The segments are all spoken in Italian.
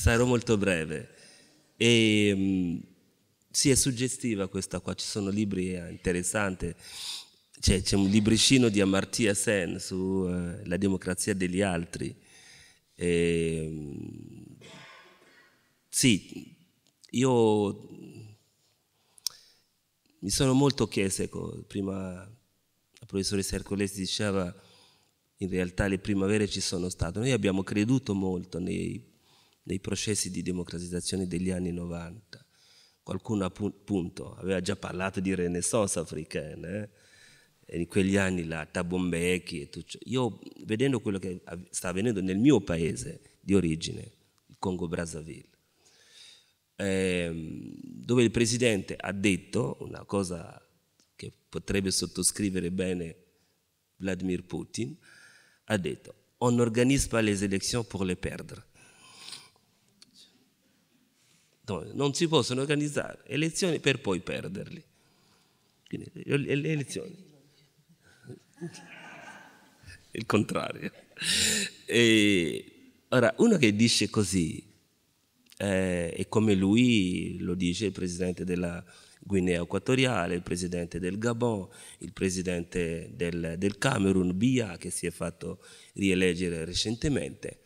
sarò molto breve. E, mm, sì, è suggestiva questa qua, ci sono libri interessanti. C'è, c'è un libricino di Amartya Sen sulla eh, uh, democrazia degli altri. E, mm, sì, io mm, mi sono molto chiesto, ecco, prima la professoressa Ercolesi diceva in realtà le primavere ci sono state, noi abbiamo creduto molto nei dei processi di democratizzazione degli anni 90. Qualcuno appunto aveva già parlato di renaissance africaine, eh? in quegli anni la Tabombechi e tutto Io vedendo quello che sta avvenendo nel mio paese di origine, il Congo Brazzaville, ehm, dove il presidente ha detto una cosa che potrebbe sottoscrivere bene Vladimir Putin, ha detto on n'organise pas les élections pour les perdre. No, non si possono organizzare elezioni per poi perderle. Quindi, le elezioni. Il contrario. E, ora, uno che dice così, eh, e come lui lo dice il presidente della Guinea Equatoriale, il presidente del Gabon, il presidente del, del Camerun, Bia, che si è fatto rieleggere recentemente,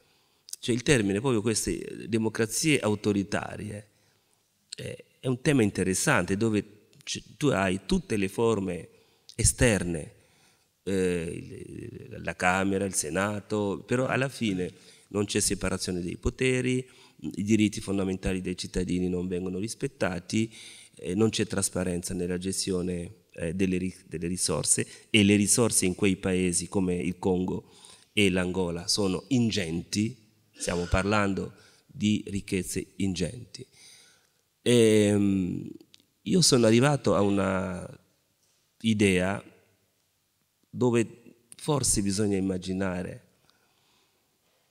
cioè il termine proprio queste democrazie autoritarie è un tema interessante dove tu hai tutte le forme esterne, eh, la Camera, il Senato, però alla fine non c'è separazione dei poteri, i diritti fondamentali dei cittadini non vengono rispettati, eh, non c'è trasparenza nella gestione eh, delle, delle, risorse e le risorse in quei paesi come il Congo e l'Angola sono ingenti, stiamo parlando di ricchezze ingenti. E ehm, io sono arrivato a una idea dove forse bisogna immaginare,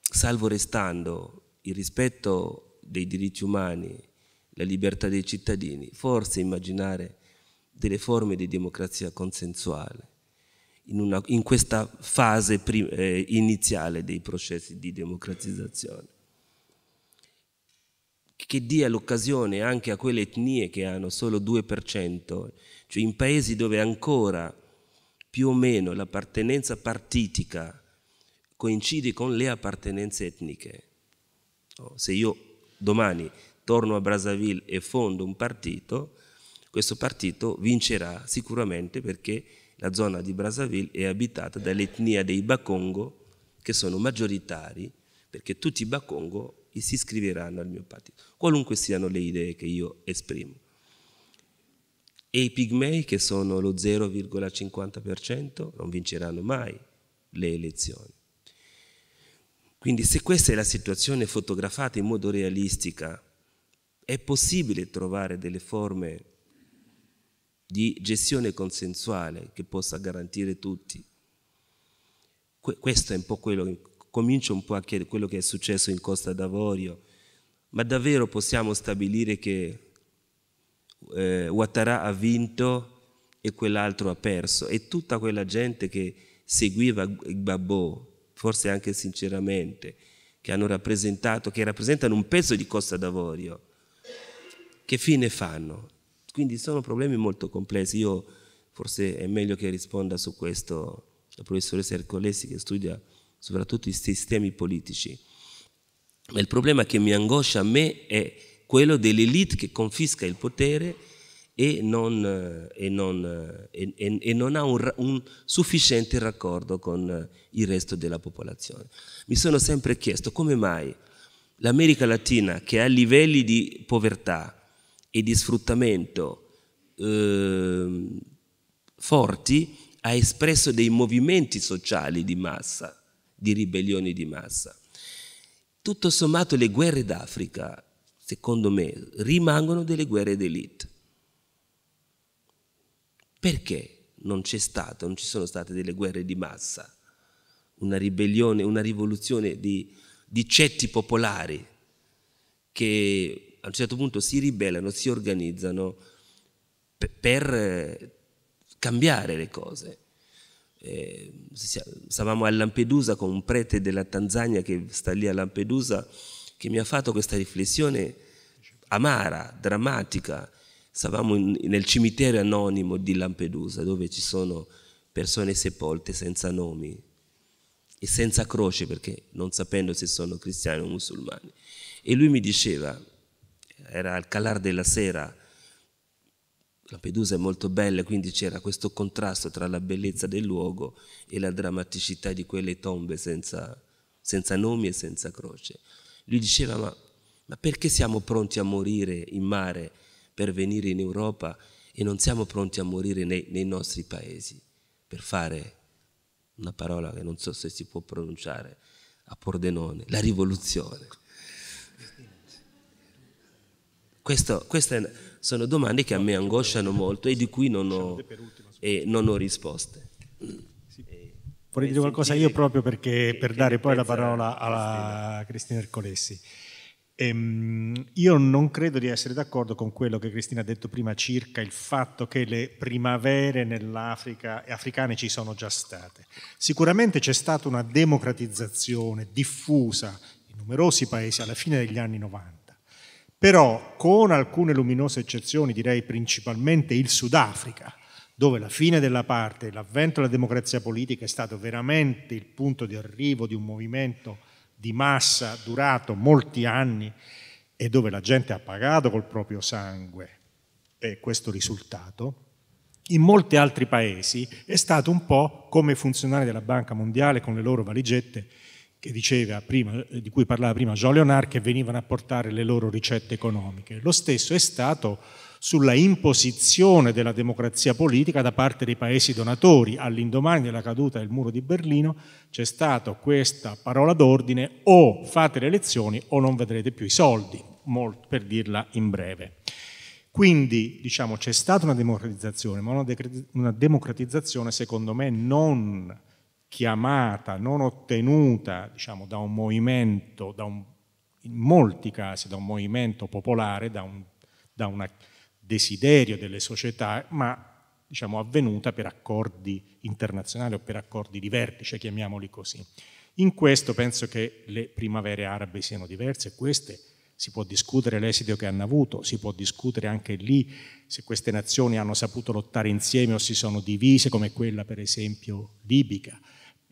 salvo restando il rispetto dei diritti umani, la libertà dei cittadini, forse immaginare delle forme di democrazia consensuale in, una, in questa fase eh, iniziale dei processi di democratizzazione che dia l'occasione anche a quelle etnie che hanno solo 2%, cioè in paesi dove ancora più o meno l'appartenenza partitica coincide con le appartenenze etniche. Oh, se io domani torno a Brazzaville e fondo un partito, questo partito vincerà sicuramente perché la zona di Brazzaville è abitata dall'etnia dei Bakongo, che sono maggioritari, perché tutti i Bakongo e si iscriveranno al mio partito, qualunque siano le idee che io esprimo. E i pigmei, che sono lo 0,50%, non vinceranno mai le elezioni. Quindi se questa è la situazione fotografata in modo realistica, è possibile trovare delle forme di gestione consensuale che possa garantire tutti. questo è un po' quello comincio un po' a chiedere quello che è successo in Costa d'Avorio, ma davvero possiamo stabilire che eh, Ouattara ha vinto e quell'altro ha perso e tutta quella gente che seguiva Gbagbo, forse anche sinceramente, che hanno rappresentato, che rappresentano un pezzo di Costa d'Avorio, che fine fanno? Quindi sono problemi molto complessi. Io forse è meglio che risponda su questo la professoressa Ercolesi che studia soprattutto i sistemi politici. Ma il problema che mi angoscia a me è quello dell'elite che confisca il potere e non, eh, e non, eh, e, e, non ha un, un, sufficiente raccordo con eh, il resto della popolazione. Mi sono sempre chiesto come mai l'America Latina, che ha livelli di povertà e di sfruttamento eh, forti, ha espresso dei movimenti sociali di massa di ribellioni di massa. Tutto sommato le guerre d'Africa, secondo me, rimangono delle guerre d'elite. Perché non c'è stata, non ci sono state delle guerre di massa, una ribellione, una rivoluzione di, di cetti popolari che a un certo punto si ribellano, si organizzano per, per eh, cambiare le cose eh, stavamo a Lampedusa con un prete della Tanzania che sta lì a Lampedusa che mi ha fatto questa riflessione amara, drammatica. Stavamo in, nel cimitero anonimo di Lampedusa dove ci sono persone sepolte senza nomi e senza croce perché non sapendo se sono cristiani o musulmani. E lui mi diceva, era al calar della sera, Lampedusa è molto bella, quindi c'era questo contrasto tra la bellezza del luogo e la drammaticità di quelle tombe senza, senza nomi e senza croce. Lui diceva, ma, ma perché siamo pronti a morire in mare per venire in Europa e non siamo pronti a morire nei, nei nostri paesi per fare una parola che non so se si può pronunciare a Pordenone, la rivoluzione. Questo, queste sono domande che a me angosciano molto e di cui non ho, eh, non ho risposte. Vorrei dire qualcosa io proprio perché, per dare poi la parola a Cristina Ercolessi. Ehm, io non credo di essere d'accordo con quello che Cristina ha detto prima circa il fatto che le primavere nell'Africa africane ci sono già state. Sicuramente c'è stata una democratizzazione diffusa in numerosi paesi alla fine degli anni 90 però con alcune luminose eccezioni, direi principalmente il Sudafrica, dove la fine della parte, l'avvento della democrazia politica è stato veramente il punto di arrivo di un movimento di massa durato molti anni e dove la gente ha pagato col proprio sangue eh, questo risultato, in molti altri paesi è stato un po' come i funzionari della Banca Mondiale con le loro valigette prima, eh, di cui parlava prima Jean Leonard, che venivano a portare le loro ricette economiche. Lo stesso è stato sulla imposizione della democrazia politica da parte dei paesi donatori. All'indomani della caduta del muro di Berlino c'è stata questa parola d'ordine o fate le elezioni o non vedrete più i soldi, per dirla in breve. Quindi diciamo, c'è stata una democratizzazione, ma una democratizzazione secondo me non chiamata non ottenuta diciamo, da un movimento, da un, in molti casi da un movimento popolare, da un da un desiderio delle società, ma diciamo, avvenuta per accordi internazionali o per accordi di vertice, chiamiamoli così. In questo penso che le primavere arabe siano diverse, queste si può discutere l'esito che hanno avuto, si può discutere anche lì se queste nazioni hanno saputo lottare insieme o si sono divise, come quella per esempio libica,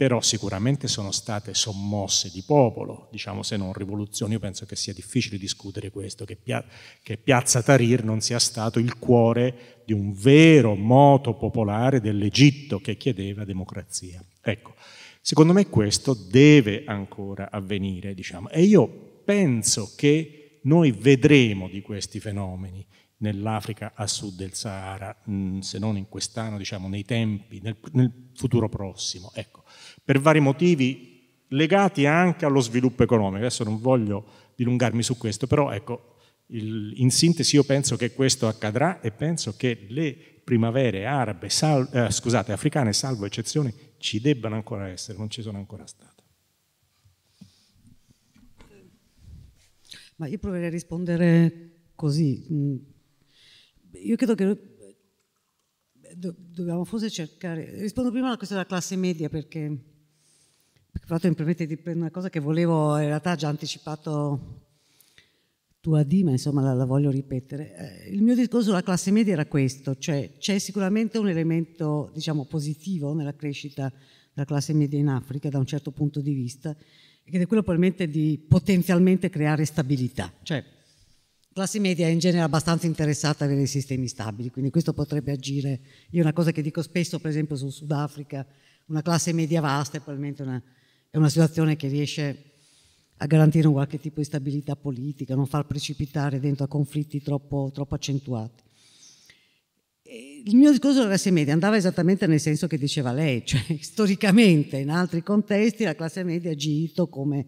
però sicuramente sono state sommosse di popolo, diciamo se non rivoluzioni, io penso che sia difficile discutere questo, che, Pia che Piazza Tahrir non sia stato il cuore di un vero moto popolare dell'Egitto che chiedeva democrazia. Ecco, secondo me questo deve ancora avvenire, diciamo, e io penso che noi vedremo di questi fenomeni nell'Africa a sud del Sahara, mh, mm, se non in quest'anno, diciamo nei tempi, nel, nel futuro prossimo. Ecco per vari motivi legati anche allo sviluppo economico. Adesso non voglio dilungarmi su questo, però ecco, il, in sintesi io penso che questo accadrà e penso che le primavere arabe, sal, eh, scusate, africane, salvo eccezioni, ci debbano ancora essere, non ci sono ancora state. Ma io proverei a rispondere così. Mm, io credo che eh, dobbiamo forse cercare... Rispondo prima alla questione della classe media perché perché, tra l'altro mi permette di prendere una cosa che volevo, in realtà già anticipato tu a D, ma insomma la, la voglio ripetere. Eh, il mio discorso sulla classe media era questo, cioè c'è sicuramente un elemento diciamo, positivo nella crescita della classe media in Africa da un certo punto di vista, ed è quello probabilmente di potenzialmente creare stabilità. Cioè, classe media è in genere abbastanza interessata a avere sistemi stabili, quindi questo potrebbe agire. Io una cosa che dico spesso, per esempio, sul Sudafrica, una classe media vasta è probabilmente una è una situazione che riesce a garantire un qualche tipo di stabilità politica, non far precipitare dentro a conflitti troppo, troppo accentuati. E il mio discorso della classe media andava esattamente nel senso che diceva lei, cioè storicamente in altri contesti la classe media ha agito come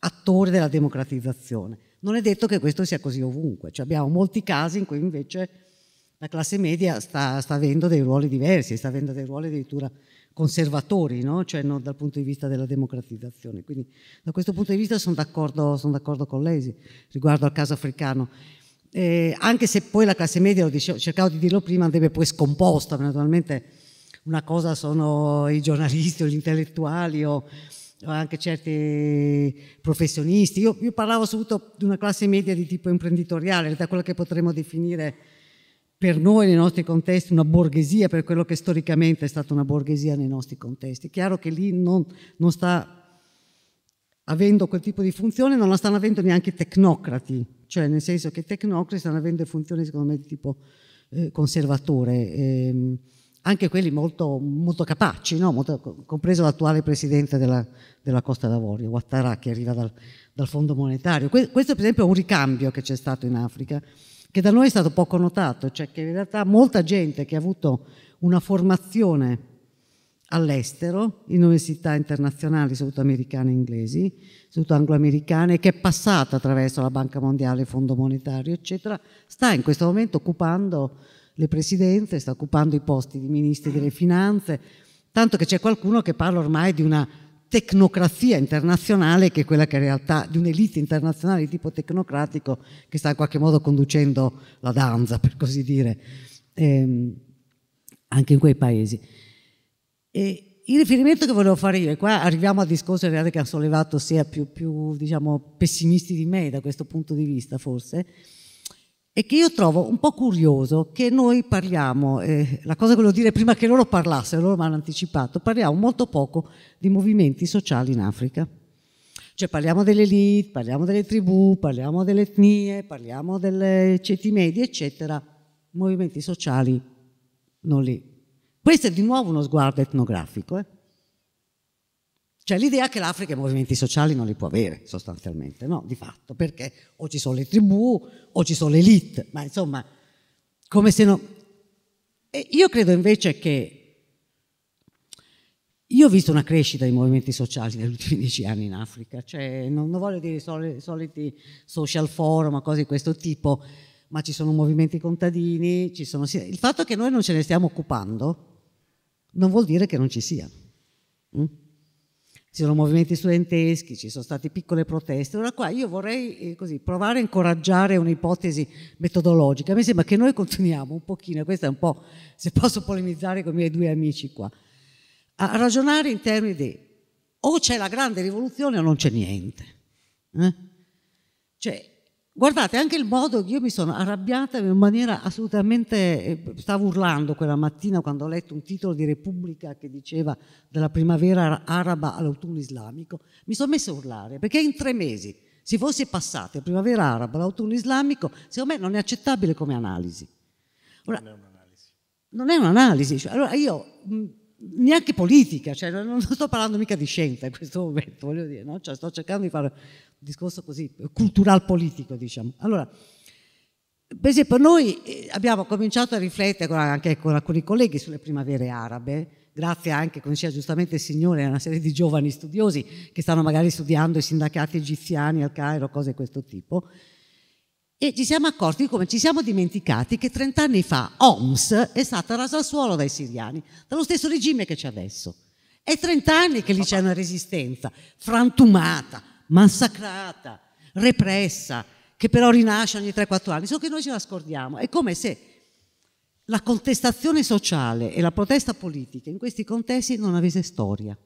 attore della democratizzazione. Non è detto che questo sia così ovunque, cioè, abbiamo molti casi in cui invece la classe media sta, sta avendo dei ruoli diversi, sta avendo dei ruoli addirittura conservatori, no? cioè, no, dal punto di vista della democratizzazione. Quindi da questo punto di vista sono d'accordo, son con lei riguardo al caso africano. Eh, anche se poi la classe media, lo dicevo, cercavo di dirlo prima, andrebbe poi scomposta, naturalmente una cosa sono i giornalisti o gli intellettuali o, o anche certi professionisti. Io, io parlavo assolutamente di una classe media di tipo imprenditoriale, da quella che potremmo definire per noi nei nostri contesti una borghesia, per quello che storicamente è stata una borghesia nei nostri contesti. È chiaro che lì non, non sta avendo quel tipo di funzione, non la stanno avendo neanche i tecnocrati, cioè nel senso che i tecnocrati stanno avendo funzioni secondo me di tipo eh, conservatore, eh, anche quelli molto, molto capaci, no? molto, compreso l'attuale presidente della, della Costa d'Avorio, Ouattara, che arriva dal, dal Fondo Monetario. Que questo per esempio è un ricambio che c'è stato in Africa che da noi è stato poco notato, cioè che in realtà molta gente che ha avuto una formazione all'estero, in università internazionali, soprattutto americane e inglesi, soprattutto angloamericane, che è passata attraverso la Banca Mondiale, il Fondo Monetario, eccetera, sta in questo momento occupando le presidenze, sta occupando i posti di ministri delle finanze, tanto che c'è qualcuno che parla ormai di una tecnocrazia internazionale che è quella che in realtà di un'elite internazionale di tipo tecnocratico che sta in qualche modo conducendo la danza, per così dire, ehm, anche in quei paesi. E il riferimento che volevo fare io, e qua arriviamo a discorsi che ha sollevato sia più, più diciamo, pessimisti di me da questo punto di vista forse, e che io trovo un po' curioso che noi parliamo, eh, la cosa che volevo dire prima che loro parlassero, loro mi hanno anticipato, parliamo molto poco di movimenti sociali in Africa. Cioè parliamo dell'elite, parliamo delle tribù, parliamo delle etnie, parliamo dei ceti medi, eccetera. Movimenti sociali non li. Questo è di nuovo uno sguardo etnografico. Eh? Cioè l'idea che l'Africa i movimenti sociali non li può avere sostanzialmente, no, di fatto, perché o ci sono le tribù o ci sono le elite, ma insomma, come se no... E io credo invece che... Io ho visto una crescita dei movimenti sociali negli ultimi dieci anni in Africa, cioè non, non voglio dire i soli, soliti social forum o cose di questo tipo, ma ci sono movimenti contadini, ci sono... il fatto che noi non ce ne stiamo occupando non vuol dire che non ci siano. Mm? ci sono movimenti studenteschi, ci sono state piccole proteste. Allora qua io vorrei eh, così, provare a incoraggiare un'ipotesi metodologica. Mi sembra che noi continuiamo un pochino, questo è un po', se posso polemizzare con i miei due amici qua, a ragionare in termini di o c'è la grande rivoluzione o non c'è niente. Eh? Cioè, Guardate, anche il modo che io mi sono arrabbiata in maniera assolutamente... Eh, stavo urlando quella mattina quando ho letto un titolo di Repubblica che diceva dalla primavera araba all'autunno islamico. Mi sono messa a urlare perché in tre mesi, se fosse passata la primavera araba all'autunno islamico, secondo me non è accettabile come analisi. Ora, non è un'analisi. Non è un'analisi. Cioè, allora io neanche politica, cioè non, sto parlando mica di scienza in questo momento, voglio dire, no? cioè, sto cercando di fare un discorso così cultural politico, diciamo. Allora, per esempio, noi eh, abbiamo cominciato a riflettere anche con alcuni colleghi sulle primavere arabe, grazie anche, come diceva giustamente il Signore, a una serie di giovani studiosi che stanno magari studiando i sindacati egiziani al Cairo, cose di questo tipo. E ci siamo accorti come ci siamo dimenticati che 30 anni fa Homs è stata rasa al suolo dai siriani, dallo stesso regime che c'è adesso. È 30 anni che lì c'è una resistenza frantumata, massacrata, repressa, che però rinasce ogni 3-4 anni, solo che noi ce la scordiamo. È come se la contestazione sociale e la protesta politica in questi contesti non avesse storia.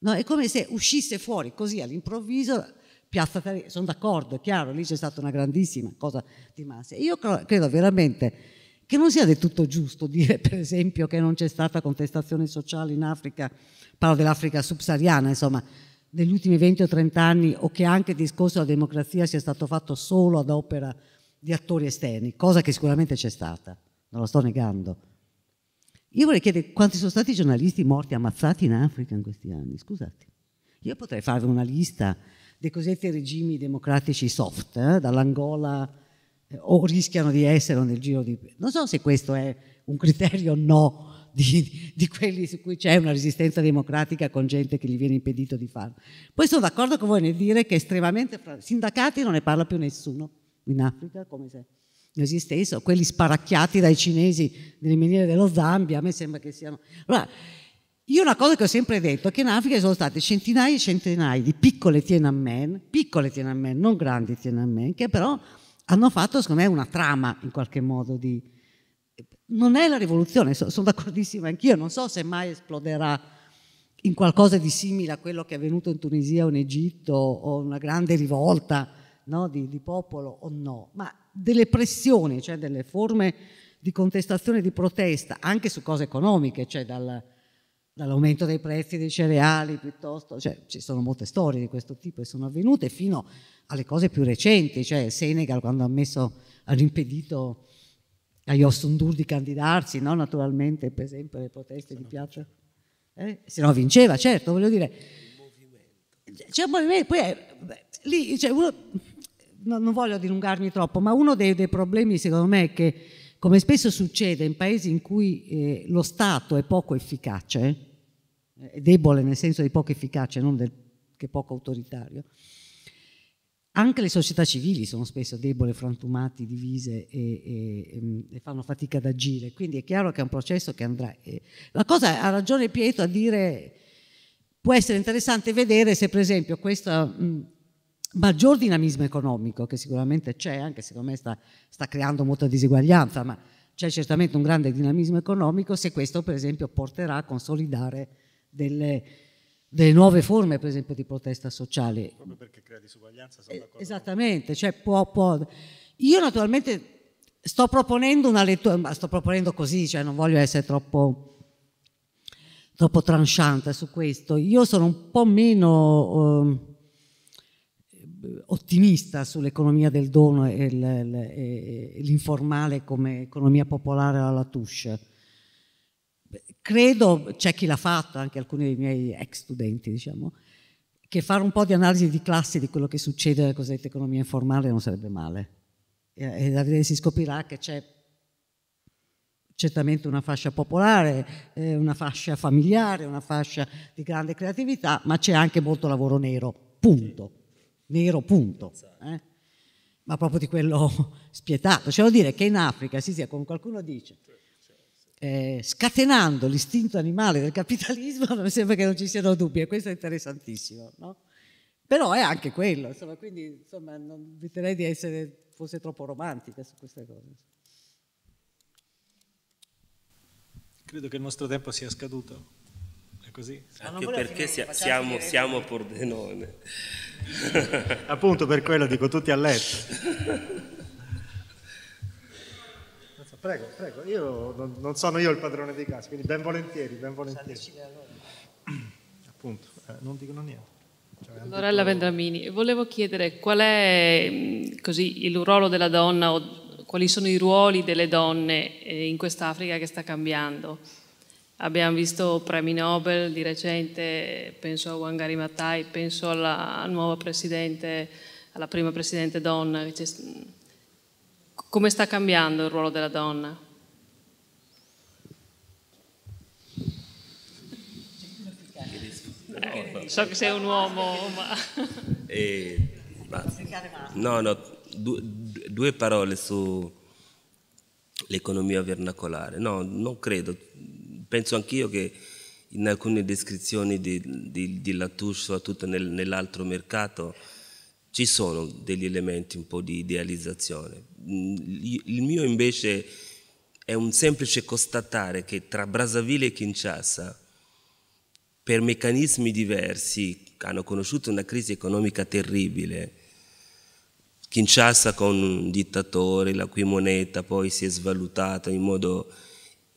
No, è come se uscisse fuori così all'improvviso Piazza Tarese, sono d'accordo, è chiaro, lì c'è stata una grandissima cosa di massa. Io credo veramente che non sia del tutto giusto dire, per esempio, che non c'è stata contestazione sociale in Africa, parlo dell'Africa subsahariana, insomma, negli ultimi 20 o 30 anni, o che anche il discorso della democrazia sia stato fatto solo ad opera di attori esterni, cosa che sicuramente c'è stata, non lo sto negando. Io vorrei chiedere quanti sono stati i giornalisti morti, ammazzati in Africa in questi anni, scusate. Io potrei farvi una lista dei cosiddetti regimi democratici soft, eh, dall'Angola eh, o rischiano di essere nel giro di... Non so se questo è un criterio o no di, di, quelli su cui c'è una resistenza democratica con gente che gli viene impedito di farlo. Poi sono d'accordo con voi nel dire che estremamente... Fra... Sindacati non ne parla più nessuno in Africa, come se non esistessero, quelli sparacchiati dai cinesi nelle miniere dello Zambia, a me sembra che siano... Allora, io una cosa che ho sempre detto è che in Africa ci sono state centinaia e centinaia di piccole Tiananmen, piccole Tiananmen, non grandi Tiananmen, che però hanno fatto, secondo me, una trama in qualche modo di... Non è la rivoluzione, sono d'accordissimo anch'io, non so se mai esploderà in qualcosa di simile a quello che è avvenuto in Tunisia o in Egitto o una grande rivolta no, di, di popolo o no, ma delle pressioni, cioè delle forme di contestazione, di protesta, anche su cose economiche, cioè dal dall'aumento dei prezzi dei cereali piuttosto, cioè ci sono molte storie di questo tipo che sono avvenute fino alle cose più recenti, cioè il Senegal quando ha, messo, ha impedito a Yossundur di candidarsi, no? naturalmente per esempio le proteste di piazza, eh? se no vinceva, certo, voglio dire, c'è un movimento, poi è, beh, lì, cioè uno, no, non voglio dilungarmi troppo, ma uno dei, dei problemi secondo me è che come spesso succede in paesi in cui eh, lo Stato è poco efficace, eh, debole nel senso di poco efficace, non del, che poco autoritario, anche le società civili sono spesso debole, frantumate, divise e, e, mm, e, fanno fatica ad agire. Quindi è chiaro che è un processo che andrà. La cosa ha ragione Pietro a dire può essere interessante vedere se per esempio questo mm, maggior dinamismo economico che sicuramente c'è, anche secondo me sta, sta creando molta diseguaglianza, ma c'è certamente un grande dinamismo economico se questo per esempio porterà a consolidare delle, delle nuove forme, per esempio, di protesta sociale. Proprio perché crea disuguaglianza, sono eh, d'accordo. Esattamente, cioè può, può. Io naturalmente sto proponendo una lettura, ma sto proponendo così, cioè non voglio essere troppo, troppo tranchante su questo. Io sono un po' meno eh, ottimista sull'economia del dono e l'informale come economia popolare alla Latouche credo, c'è chi l'ha fatto, anche alcuni dei miei ex studenti, diciamo, che fare un po' di analisi di classe di quello che succede nella cosiddetta economia informale non sarebbe male. E, da vedere si scoprirà che c'è certamente una fascia popolare, eh, una fascia familiare, una fascia di grande creatività, ma c'è anche molto lavoro nero, punto. Nero, punto. Esatto. Eh? Ma proprio di quello spietato. Cioè, vuol dire che in Africa si sia, come qualcuno dice, eh, scatenando l'istinto animale del capitalismo, mi sembra che non ci siano dubbi, e questo è interessantissimo. No? Però è anche quello, insomma, quindi insomma, non eviterei di essere forse troppo romantica su queste cose. Credo che il nostro tempo sia scaduto. È così? Anche ah, perché finire, siamo, siamo Pordenone. Appunto per quello dico tutti a letto. Prego, prego, io non, non, sono io il padrone dei casi, quindi ben volentieri, ben volentieri. Appunto, eh, non dicono niente. Cioè, Lorella Vendramini, volevo chiedere qual è così, il ruolo della donna o quali sono i ruoli delle donne eh, in quest'Africa che sta cambiando. Abbiamo visto premi Nobel di recente, penso a Wangari Matai, penso alla nuova presidente, alla prima presidente donna. che c'è come sta cambiando il ruolo della donna? Eh, so che sei un uomo, ma... Eh, ma no, no, due, due parole sull'economia vernacolare. No, non credo. Penso anch'io che in alcune descrizioni di, di, di Latouche, soprattutto nel, nell'altro mercato, ci sono degli elementi un po' di idealizzazione. Mm, il mio invece è un semplice constatare che tra Brazzaville e Kinshasa, per meccanismi diversi, hanno conosciuto una crisi economica terribile. Kinshasa con un dittatore, la cui moneta poi si è svalutata in modo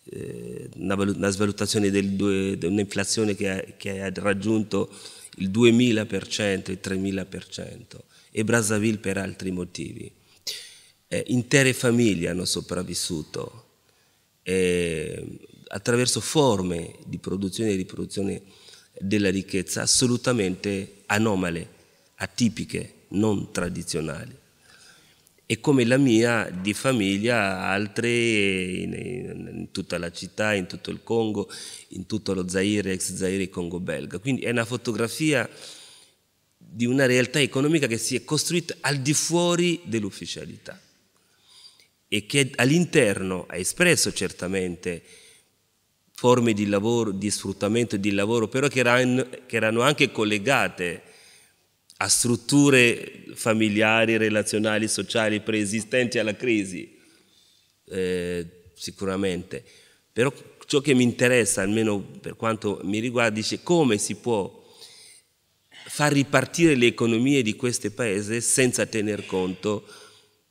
eh, una, svalutazione del 2, un'inflazione che, ha, che ha raggiunto il 2000%, il 3000% e Brazzaville per altri motivi. Eh, intere famiglie hanno sopravvissuto eh, attraverso forme di produzione e riproduzione della ricchezza assolutamente anomale, atipiche, non tradizionali e come la mia di famiglia, altre in, in, tutta la città, in tutto il Congo, in tutto lo Zaire, ex Zaire Congo belga. Quindi è una fotografia di una realtà economica che si è costruita al di fuori dell'ufficialità e che all'interno ha espresso certamente forme di, lavoro, di sfruttamento e di lavoro, però che erano, che erano anche collegate a strutture familiari, relazionali, sociali preesistenti alla crisi, eh, sicuramente. Però ciò che mi interessa, almeno per quanto mi riguarda, dice come si può far ripartire le economie di questi paesi senza tener conto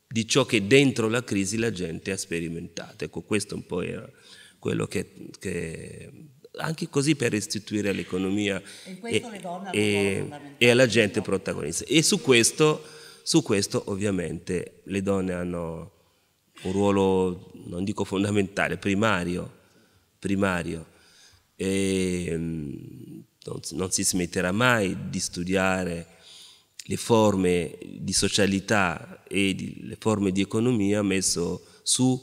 di ciò che dentro la crisi la gente ha sperimentato. Ecco, questo un po' era quello che, che anche così per restituire all'economia e, e, e, alla gente protagonista. E su questo, su questo ovviamente le donne hanno un ruolo, non dico fondamentale, primario, primario. E, ehm, non, non si smetterà mai di studiare le forme di socialità e di, le forme di economia messo su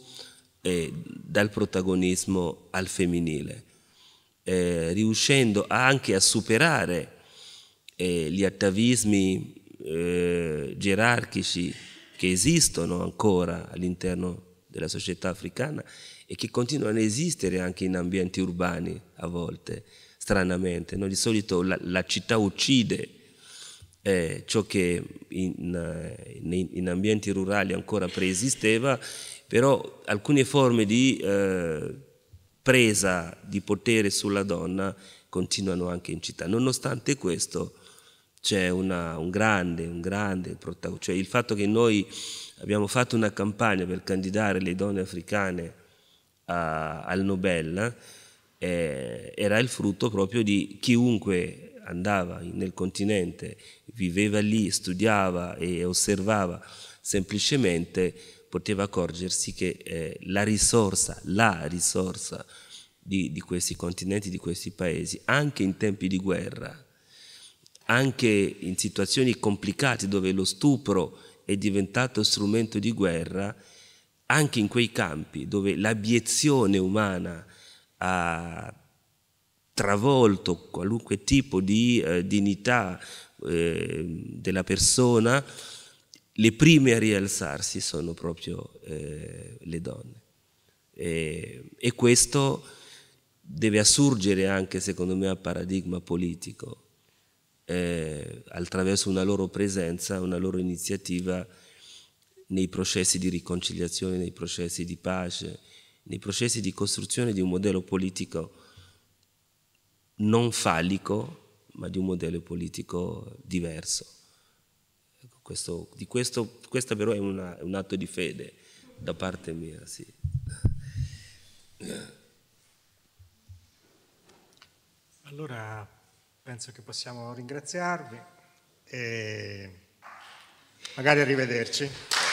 eh, dal protagonismo al femminile eh, riuscendo anche a superare eh, gli attavismi eh, gerarchici che esistono ancora all'interno della società africana e che continuano a esistere anche in ambienti urbani a volte, stranamente. No? Di solito la, la città uccide eh, ciò che in, eh, in, in, ambienti rurali ancora preesisteva, però alcune forme di eh, presa di potere sulla donna continuano anche in città. Nonostante questo c'è una, un grande, un grande protagonismo, cioè il fatto che noi abbiamo fatto una campagna per candidare le donne africane a, al Nobel eh, era il frutto proprio di chiunque andava nel continente, viveva lì, studiava e osservava semplicemente poteva accorgersi che eh, la risorsa, la risorsa di, di, questi continenti, di questi paesi, anche in tempi di guerra, anche in situazioni complicate dove lo stupro è diventato strumento di guerra, anche in quei campi dove l'abiezione umana ha travolto qualunque tipo di eh, dignità eh, della persona, le prime a rialzarsi sono proprio eh, le donne. E, e, questo deve assurgere anche, secondo me, a paradigma politico, eh, attraverso una loro presenza, una loro iniziativa nei processi di riconciliazione, nei processi di pace, nei processi di costruzione di un modello politico non falico, ma di un modello politico diverso. Questo, di questo, questa però è una, un atto di fede da parte mia, sì. Allora penso che possiamo ringraziarvi e magari arrivederci.